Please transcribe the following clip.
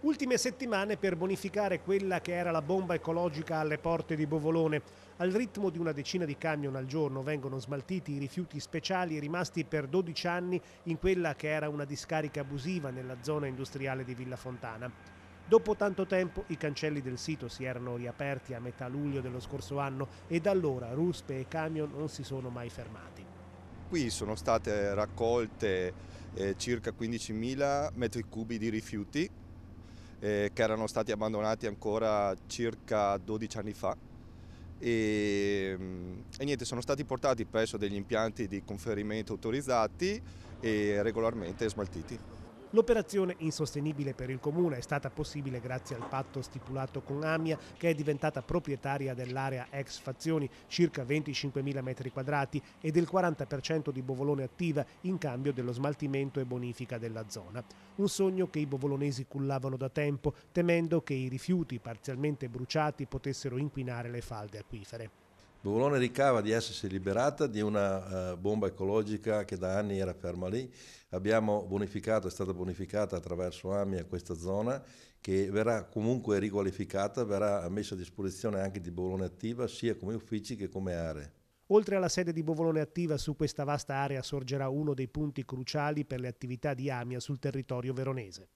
Ultime settimane per bonificare quella che era la bomba ecologica alle porte di Bovolone. Al ritmo di una decina di camion al giorno vengono smaltiti i rifiuti speciali rimasti per 12 anni in quella che era una discarica abusiva nella zona industriale di Villa Fontana. Dopo tanto tempo i cancelli del sito si erano riaperti a metà luglio dello scorso anno e da allora ruspe e camion non si sono mai fermati. Qui sono state raccolte eh, circa 15.000 metri cubi di rifiuti eh, che erano stati abbandonati ancora circa 12 anni fa. E, mm, e, niente, sono stati portati presso degli impianti di conferimento autorizzati e regolarmente smaltiti. L'operazione insostenibile per il comune è stata possibile grazie al patto stipulato con Amia che è diventata proprietaria dell'area ex fazioni circa 25.000 metri quadrati e del 40% di Bovolone attiva in cambio dello smaltimento e bonifica della zona. Un sogno che i bovolonesi cullavano da tempo temendo che i rifiuti parzialmente bruciati potessero inquinare le falde acquifere. Bovolone ricava di essersi liberata di una eh, bomba ecologica che da anni era ferma lì. Abbiamo bonificato, è stata bonificata attraverso AMIA questa zona che verrà comunque riqualificata, verrà messa a disposizione anche di Bovolone Attiva sia come uffici che come aree. Oltre alla sede di Bovolone Attiva, su questa vasta area sorgerà uno dei punti cruciali per le attività di AMIA sul territorio veronese.